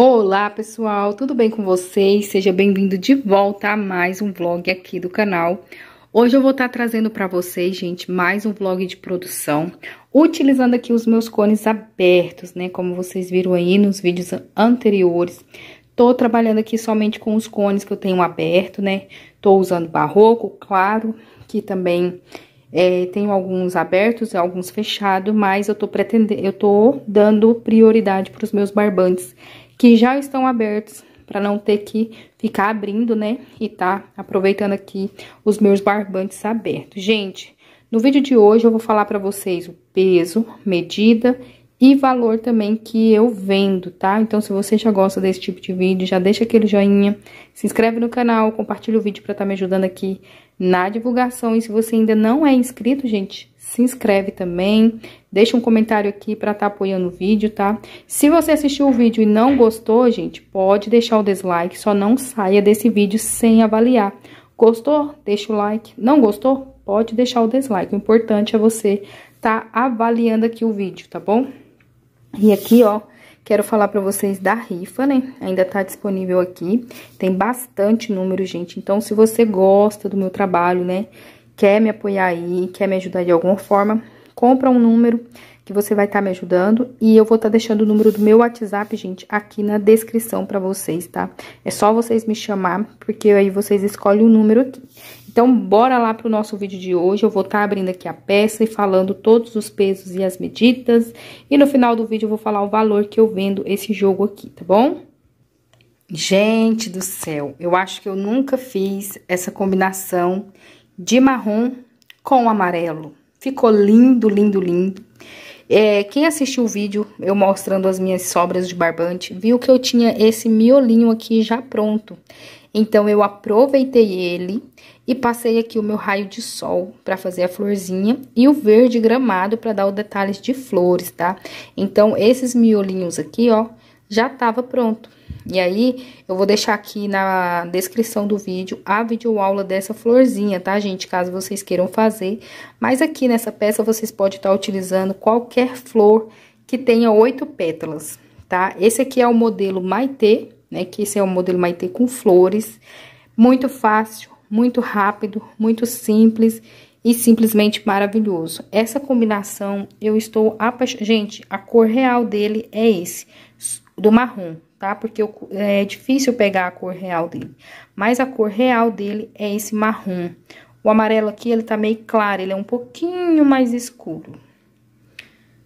Olá pessoal, tudo bem com vocês? Seja bem-vindo de volta a mais um vlog aqui do canal. Hoje eu vou estar tá trazendo para vocês, gente, mais um vlog de produção, utilizando aqui os meus cones abertos, né? Como vocês viram aí nos vídeos anteriores. Tô trabalhando aqui somente com os cones que eu tenho aberto, né? Tô usando barroco, claro, que também é, tenho alguns abertos, e alguns fechados, mas eu tô pretendendo, eu tô dando prioridade para os meus barbantes que já estão abertos para não ter que ficar abrindo, né? E tá aproveitando aqui os meus barbantes abertos. Gente, no vídeo de hoje eu vou falar para vocês o peso, medida e valor também que eu vendo, tá? Então, se você já gosta desse tipo de vídeo, já deixa aquele joinha, se inscreve no canal, compartilha o vídeo para estar tá me ajudando aqui na divulgação. E se você ainda não é inscrito, gente, se inscreve também. Deixa um comentário aqui para estar tá apoiando o vídeo, tá? Se você assistiu o vídeo e não gostou, gente, pode deixar o dislike. Só não saia desse vídeo sem avaliar. Gostou? Deixa o like. Não gostou? Pode deixar o dislike. O importante é você estar tá avaliando aqui o vídeo, tá bom? E aqui, ó, Quero falar para vocês da rifa, né? Ainda tá disponível aqui. Tem bastante número, gente. Então, se você gosta do meu trabalho, né? Quer me apoiar aí, quer me ajudar de alguma forma, compra um número que você vai estar tá me ajudando e eu vou estar tá deixando o número do meu WhatsApp, gente, aqui na descrição para vocês, tá? É só vocês me chamar, porque aí vocês escolhem o número aqui. Então, bora lá pro nosso vídeo de hoje. Eu vou estar tá abrindo aqui a peça e falando todos os pesos e as medidas. E no final do vídeo eu vou falar o valor que eu vendo esse jogo aqui, tá bom? Gente do céu, eu acho que eu nunca fiz essa combinação de marrom com amarelo. Ficou lindo, lindo, lindo. É, quem assistiu o vídeo, eu mostrando as minhas sobras de barbante, viu que eu tinha esse miolinho aqui já pronto. Então, eu aproveitei ele e passei aqui o meu raio de sol para fazer a florzinha e o verde gramado para dar os detalhes de flores, tá? Então, esses miolinhos aqui, ó, já estava pronto. E aí, eu vou deixar aqui na descrição do vídeo a videoaula dessa florzinha, tá, gente? Caso vocês queiram fazer. Mas aqui nessa peça, vocês podem estar tá utilizando qualquer flor que tenha oito pétalas, tá? Esse aqui é o modelo Maitê, né? Que esse é o modelo Maitê com flores. Muito fácil, muito rápido, muito simples e simplesmente maravilhoso. Essa combinação, eu estou apaixonada... Gente, a cor real dele é esse do marrom, tá? Porque é difícil pegar a cor real dele. Mas a cor real dele é esse marrom. O amarelo aqui, ele tá meio claro, ele é um pouquinho mais escuro.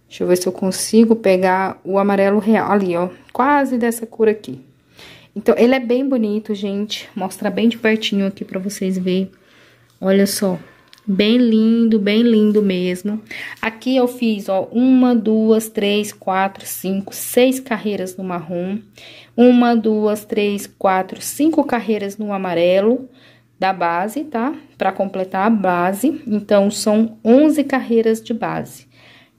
Deixa eu ver se eu consigo pegar o amarelo real, ali, ó, quase dessa cor aqui. Então, ele é bem bonito, gente. Mostra bem de pertinho aqui pra vocês verem. Olha só. Bem lindo, bem lindo mesmo. Aqui eu fiz, ó, uma, duas, três, quatro, cinco, seis carreiras no marrom. Uma, duas, três, quatro, cinco carreiras no amarelo da base, tá? Pra completar a base. Então, são onze carreiras de base.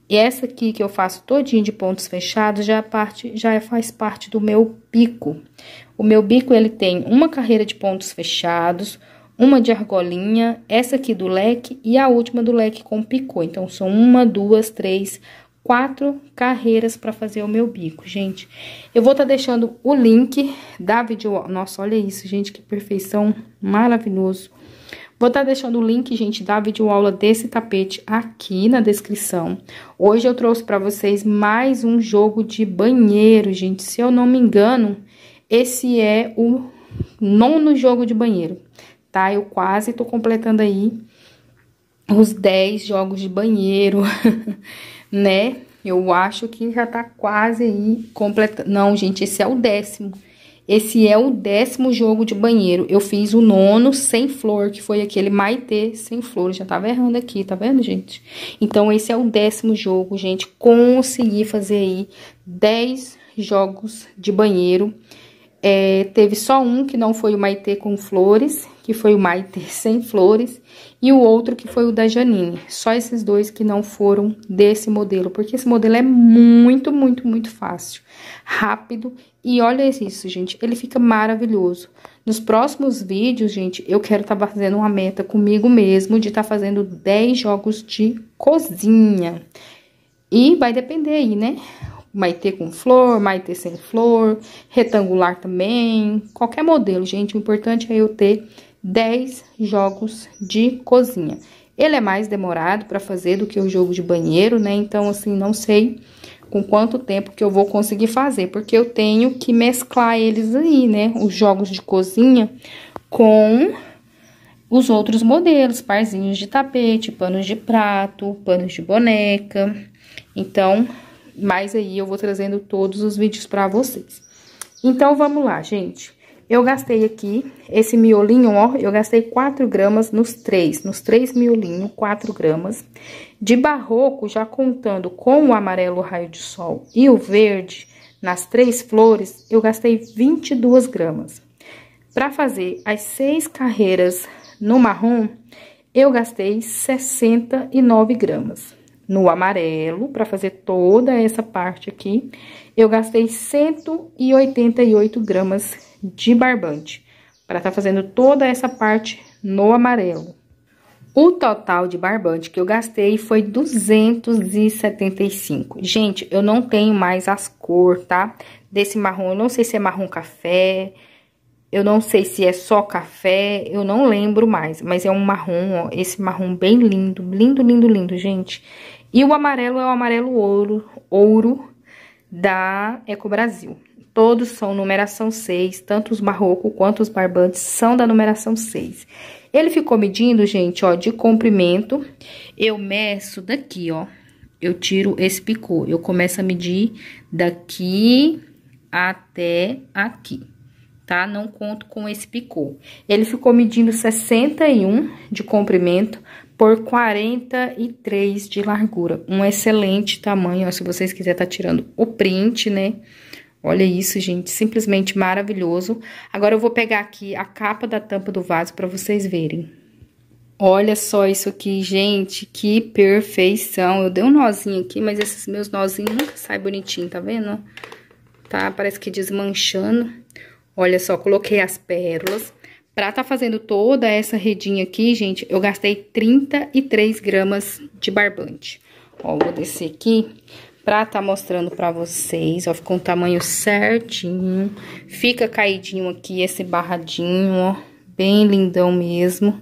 E essa aqui que eu faço todinho de pontos fechados já, parte, já é, faz parte do meu bico. O meu bico, ele tem uma carreira de pontos fechados uma de argolinha, essa aqui do leque e a última do leque com picô. Então, são uma, duas, três, quatro carreiras para fazer o meu bico, gente. Eu vou estar tá deixando o link da vídeo... Nossa, olha isso, gente, que perfeição, maravilhoso. Vou estar tá deixando o link, gente, da videoaula desse tapete aqui na descrição. Hoje eu trouxe para vocês mais um jogo de banheiro, gente. Se eu não me engano, esse é o nono jogo de banheiro tá? Eu quase tô completando aí os 10 jogos de banheiro, né? Eu acho que já tá quase aí completando. Não, gente, esse é o décimo. Esse é o décimo jogo de banheiro. Eu fiz o nono sem flor, que foi aquele Maitê sem flor. Já tava errando aqui, tá vendo, gente? Então, esse é o décimo jogo, gente. Consegui fazer aí 10 jogos de banheiro. É, teve só um que não foi o Maitê com flores, que foi o Maitê sem flores, e o outro que foi o da Janine. Só esses dois que não foram desse modelo, porque esse modelo é muito, muito, muito fácil, rápido, e olha isso, gente, ele fica maravilhoso. Nos próximos vídeos, gente, eu quero estar tá fazendo uma meta comigo mesmo de estar tá fazendo 10 jogos de cozinha. E vai depender aí, né? Maitê com flor, maitê sem flor, retangular também, qualquer modelo, gente. O importante é eu ter 10 jogos de cozinha. Ele é mais demorado para fazer do que o jogo de banheiro, né? Então, assim, não sei com quanto tempo que eu vou conseguir fazer, porque eu tenho que mesclar eles aí, né? Os jogos de cozinha com os outros modelos, parzinhos de tapete, panos de prato, panos de boneca. Então, mas aí eu vou trazendo todos os vídeos para vocês. Então, vamos lá, gente. Eu gastei aqui esse miolinho, ó, eu gastei 4 gramas nos três, nos três miolinhos, 4 gramas. De barroco, já contando com o amarelo raio de sol e o verde, nas três flores, eu gastei 22 gramas. Para fazer as seis carreiras no marrom, eu gastei 69 gramas no amarelo, para fazer toda essa parte aqui, eu gastei 188 gramas de barbante, para estar tá fazendo toda essa parte no amarelo. O total de barbante que eu gastei foi 275. Gente, eu não tenho mais as cores, tá? Desse marrom, eu não sei se é marrom café, eu não sei se é só café, eu não lembro mais, mas é um marrom, ó, esse marrom bem lindo, lindo, lindo, lindo, gente. E o amarelo é o amarelo ouro, ouro da Eco Brasil. Todos são numeração 6, tanto os barroco quanto os barbantes são da numeração 6. Ele ficou medindo, gente, ó, de comprimento. Eu meço daqui, ó. Eu tiro esse picô. Eu começo a medir daqui até aqui tá? Não conto com esse picô. Ele ficou medindo 61 de comprimento por 43 de largura. Um excelente tamanho, ó, se vocês quiserem tá tirando o print, né? Olha isso, gente, simplesmente maravilhoso. Agora eu vou pegar aqui a capa da tampa do vaso para vocês verem. Olha só isso aqui, gente, que perfeição. Eu dei um nozinho aqui, mas esses meus nozinhos nunca saem bonitinho, tá vendo? Tá, parece que desmanchando. Olha só, coloquei as pérolas. Pra tá fazendo toda essa redinha aqui, gente, eu gastei 33 gramas de barbante. Ó, vou descer aqui pra tá mostrando pra vocês, ó, ficou um tamanho certinho. Fica caidinho aqui esse barradinho, ó, bem lindão mesmo.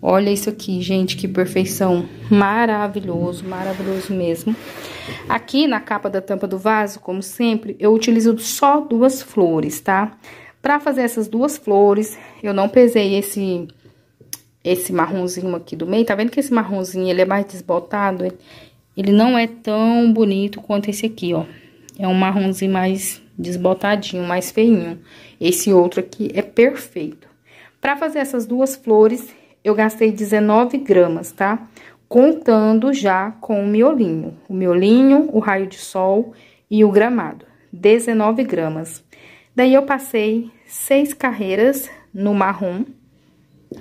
Olha isso aqui, gente, que perfeição. Maravilhoso, maravilhoso mesmo. Aqui na capa da tampa do vaso, como sempre, eu utilizo só duas flores, tá? Tá? Pra fazer essas duas flores, eu não pesei esse, esse marronzinho aqui do meio. Tá vendo que esse marronzinho, ele é mais desbotado? Ele não é tão bonito quanto esse aqui, ó. É um marronzinho mais desbotadinho, mais feinho. Esse outro aqui é perfeito. Pra fazer essas duas flores, eu gastei 19 gramas, tá? Contando já com o miolinho. O miolinho, o raio de sol e o gramado. 19 gramas. Daí, eu passei seis carreiras no marrom.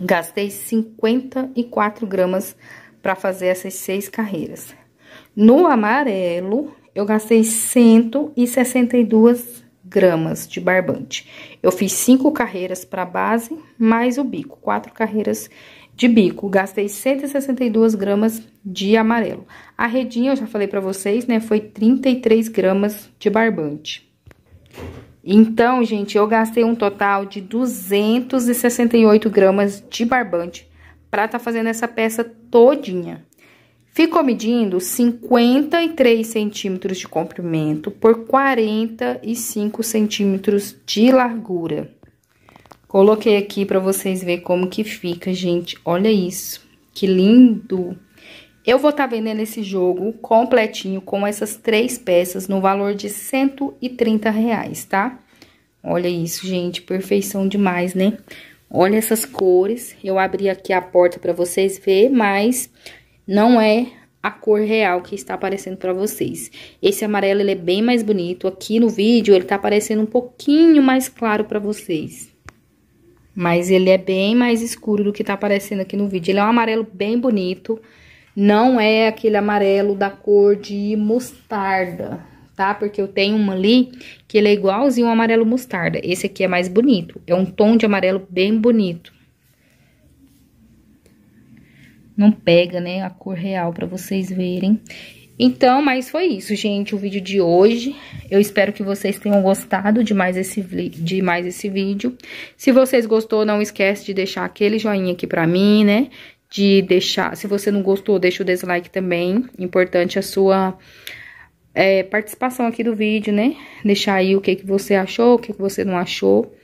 Gastei 54 gramas para fazer essas seis carreiras. No amarelo, eu gastei 162 gramas de barbante. Eu fiz cinco carreiras para base, mais o bico, quatro carreiras de bico. Gastei 162 gramas de amarelo. A redinha, eu já falei para vocês, né, foi 33 gramas de barbante. Então, gente, eu gastei um total de 268 gramas de barbante para tá fazendo essa peça todinha. Ficou medindo 53 centímetros de comprimento por 45 centímetros de largura. Coloquei aqui para vocês ver como que fica, gente. Olha isso, que lindo! Eu vou estar tá vendendo esse jogo completinho com essas três peças no valor de 130 reais, tá? Olha isso, gente, perfeição demais, né? Olha essas cores, eu abri aqui a porta para vocês ver, mas não é a cor real que está aparecendo para vocês. Esse amarelo, ele é bem mais bonito, aqui no vídeo ele tá aparecendo um pouquinho mais claro para vocês. Mas ele é bem mais escuro do que tá aparecendo aqui no vídeo, ele é um amarelo bem bonito, não é aquele amarelo da cor de mostarda, tá? Porque eu tenho um ali que ele é igualzinho ao amarelo mostarda. Esse aqui é mais bonito, é um tom de amarelo bem bonito. Não pega, né, a cor real pra vocês verem. Então, mas foi isso, gente, o vídeo de hoje. Eu espero que vocês tenham gostado de mais esse, de mais esse vídeo. Se vocês gostou, não esquece de deixar aquele joinha aqui pra mim, né? de deixar. Se você não gostou, deixa o dislike também. Importante a sua é, participação aqui do vídeo, né? Deixar aí o que, que você achou, o que, que você não achou.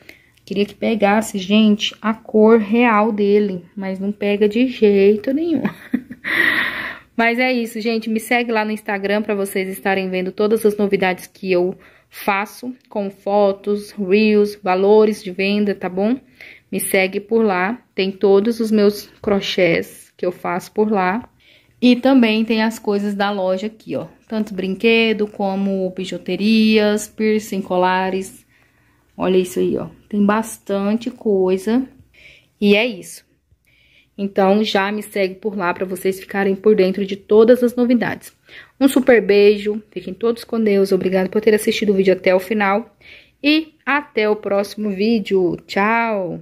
Queria que pegasse, gente, a cor real dele, mas não pega de jeito nenhum. mas é isso, gente. Me segue lá no Instagram para vocês estarem vendo todas as novidades que eu faço com fotos, reels, valores de venda, tá bom? Me segue por lá, tem todos os meus crochês que eu faço por lá. E também tem as coisas da loja aqui, ó. Tanto brinquedo como bijuterias, piercing, colares. Olha isso aí, ó. Tem bastante coisa. E é isso. Então, já me segue por lá para vocês ficarem por dentro de todas as novidades. Um super beijo, fiquem todos com Deus, obrigado por ter assistido o vídeo até o final e até o próximo vídeo. Tchau!